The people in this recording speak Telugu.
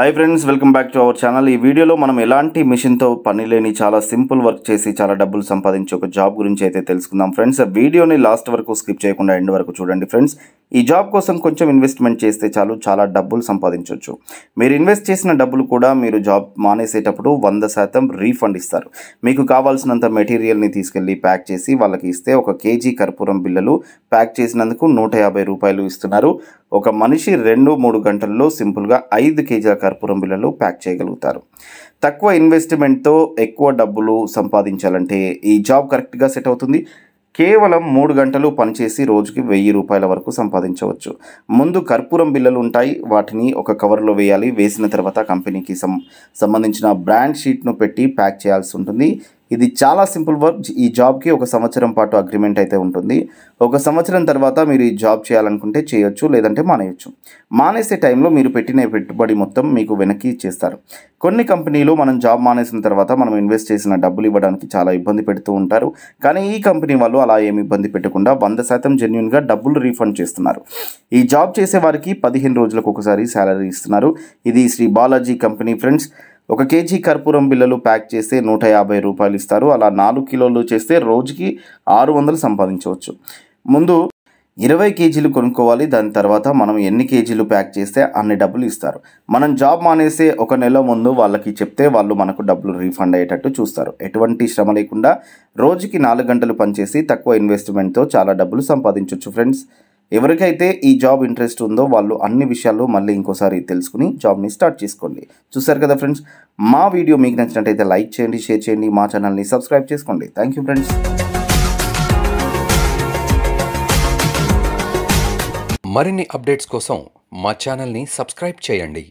hi friends welcome back to our channel ఈ వీడియోలో మనం ఎలాంటి మిషన్తో పని లేని చాలా సింపుల్ వర్క్ చేసి చాలా డబ్బులు సంపాదించే ఒక జాబ్ గురించి అయితే తెలుసుకుందాం ఫ్రెండ్స్ వీడియోని లాస్ట్ వరకు స్కిప్ చేయకుండా ఎండ్ వరకు చూడండి ఫ్రెండ్స్ ఈ జాబ్ కోసం కొంచెం ఇన్వెస్ట్మెంట్ చేస్తే చాలు చాలా డబ్బులు సంపాదించవచ్చు మీరు ఇన్వెస్ట్ చేసిన డబ్బులు కూడా మీరు జాబ్ మానేసేటప్పుడు వంద శాతం రీఫండ్ ఇస్తారు మీకు కావాల్సినంత మెటీరియల్ని తీసుకెళ్ళి ప్యాక్ చేసి వాళ్ళకి ఇస్తే ఒక కేజీ కర్పూరం బిల్లలు ప్యాక్ చేసినందుకు నూట యాభై రూపాయలు ఇస్తున్నారు ఒక మనిషి రెండు మూడు గంటల్లో సింపుల్గా ఐదు కేజీల కర్పూరం బిల్లలు ప్యాక్ చేయగలుగుతారు తక్కువ ఇన్వెస్ట్మెంట్తో ఎక్కువ డబ్బులు సంపాదించాలంటే ఈ జాబ్ కరెక్ట్గా సెట్ అవుతుంది కేవలం మూడు గంటలు పనిచేసి రోజుకి వెయ్యి రూపాయల వరకు సంపాదించవచ్చు ముందు కర్పూరం బిల్లలు ఉంటాయి వాటిని ఒక కవర్లో వేయాలి వేసిన తర్వాత కంపెనీకి సంబంధించిన బ్రాండ్ షీట్ను పెట్టి ప్యాక్ చేయాల్సి ఉంటుంది ఇది చాలా సింపుల్ వర్క్ ఈ జాబ్కి ఒక సంవత్సరం పాటు అగ్రిమెంట్ అయితే ఉంటుంది ఒక సంవత్సరం తర్వాత మీరు ఈ జాబ్ చేయాలనుకుంటే చేయొచ్చు లేదంటే మానేయచ్చు మానేసే టైంలో మీరు పెట్టిన పెట్టుబడి మొత్తం మీకు వెనక్కి ఇచ్చేస్తారు కొన్ని కంపెనీలు మనం జాబ్ మానేసిన తర్వాత మనం ఇన్వెస్ట్ చేసిన డబ్బులు ఇవ్వడానికి చాలా ఇబ్బంది పెడుతూ ఉంటారు కానీ ఈ కంపెనీ వాళ్ళు అలా ఏమి ఇబ్బంది పెట్టకుండా వంద శాతం జెన్యున్గా డబ్బులు రీఫండ్ చేస్తున్నారు ఈ జాబ్ చేసే వారికి పదిహేను రోజులకు ఒకసారి శాలరీ ఇస్తున్నారు ఇది శ్రీ బాలాజీ కంపెనీ ఫ్రెండ్స్ ఒక కేజీ కర్పూరం బిల్లలు ప్యాక్ చేస్తే నూట యాభై రూపాయలు ఇస్తారు అలా నాలుగు కిలోలు చేస్తే రోజుకి ఆరు వందలు సంపాదించవచ్చు ముందు ఇరవై కేజీలు కొనుక్కోవాలి దాని తర్వాత మనం ఎన్ని కేజీలు ప్యాక్ చేస్తే అన్ని డబ్బులు ఇస్తారు మనం జాబ్ మానేసే ఒక నెల ముందు వాళ్ళకి చెప్తే వాళ్ళు మనకు డబ్బులు రీఫండ్ అయ్యేటట్టు చూస్తారు ఎటువంటి శ్రమ లేకుండా రోజుకి నాలుగు గంటలు పనిచేసి తక్కువ ఇన్వెస్ట్మెంట్తో చాలా డబ్బులు సంపాదించవచ్చు ఫ్రెండ్స్ ఎవరికైతే ఈ జాబ్ ఇంట్రెస్ట్ ఉందో వాళ్ళు అన్ని విషయాల్లో మళ్ళీ ఇంకోసారి తెలుసుకుని జాబ్ని స్టార్ట్ చేసుకోండి చూసారు కదా ఫ్రెండ్స్ మా వీడియో మీకు నచ్చినట్టయితే లైక్ చేయండి షేర్ చేయండి మా ఛానల్ని సబ్స్క్రైబ్ చేసుకోండి థ్యాంక్ యూ ఫ్రెండ్స్ మరిన్ని అప్డేట్స్ కోసం మా ఛానల్ని సబ్స్క్రైబ్ చేయండి